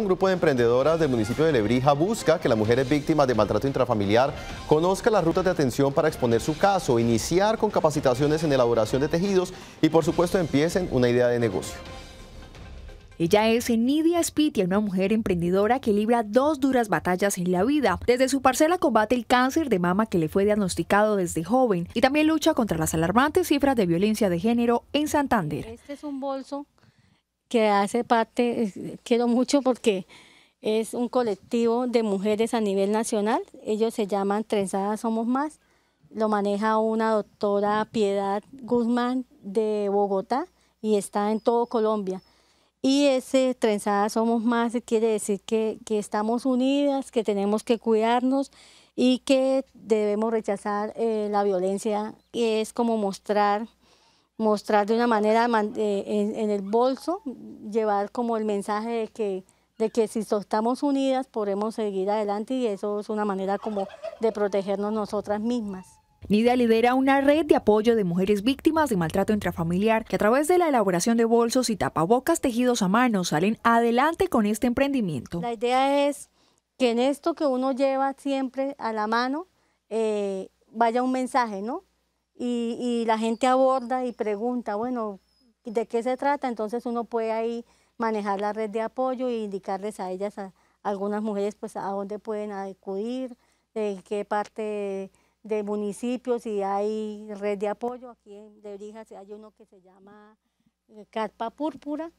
Un grupo de emprendedoras del municipio de Lebrija busca que las mujeres víctimas de maltrato intrafamiliar conozcan las rutas de atención para exponer su caso, iniciar con capacitaciones en elaboración de tejidos y por supuesto empiecen una idea de negocio. Ella es Nidia Spitia, una mujer emprendedora que libra dos duras batallas en la vida. Desde su parcela combate el cáncer de mama que le fue diagnosticado desde joven y también lucha contra las alarmantes cifras de violencia de género en Santander. Este es un bolso que hace parte, quiero mucho porque es un colectivo de mujeres a nivel nacional. Ellos se llaman Trenzadas Somos Más. Lo maneja una doctora Piedad Guzmán de Bogotá y está en todo Colombia. Y ese Trenzadas Somos Más quiere decir que, estamos unidas, que tenemos que cuidarnos y que debemos rechazar eh, la violencia. Y es como mostrar mostrar de una manera eh, en, el bolso, llevar como el mensaje de que, de que si estamos unidas podemos seguir adelante y eso es una manera como de protegernos nosotras mismas. Nidia lidera una red de apoyo de mujeres víctimas de maltrato intrafamiliar que a través de la elaboración de bolsos y tapabocas tejidos a mano salen adelante con este emprendimiento. La idea es que en esto que uno lleva siempre a la mano eh, vaya un mensaje, ¿no? y, la gente aborda y pregunta, bueno, ¿de qué se trata? Entonces uno puede ahí manejar la red de apoyo e indicarles a ellas, a, algunas mujeres, pues a dónde pueden acudir, en qué parte de municipios si hay red de apoyo. Aquí en de hay uno que se llama eh, Carpa Púrpura,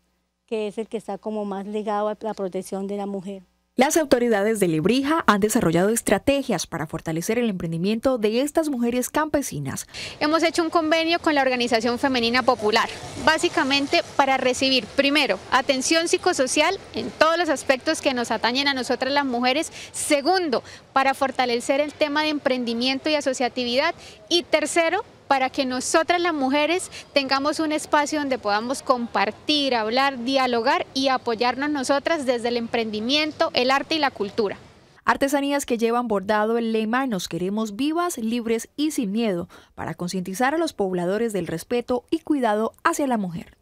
que es el que está como más ligado a la protección de la mujer. Las autoridades de Librija han desarrollado estrategias para fortalecer el emprendimiento de estas mujeres campesinas. Hemos hecho un convenio con la Organización Femenina Popular, básicamente para recibir, primero, atención psicosocial en todos los aspectos que nos atañen a nosotras las mujeres, segundo, para fortalecer el tema de emprendimiento y asociatividad y tercero, para que nosotras las mujeres tengamos un espacio donde podamos compartir, hablar, dialogar y apoyarnos nosotras desde el emprendimiento, el arte y la cultura. Artesanías que llevan bordado el lema Nos queremos vivas, libres y sin miedo, para concientizar a los pobladores del respeto y cuidado hacia la mujer.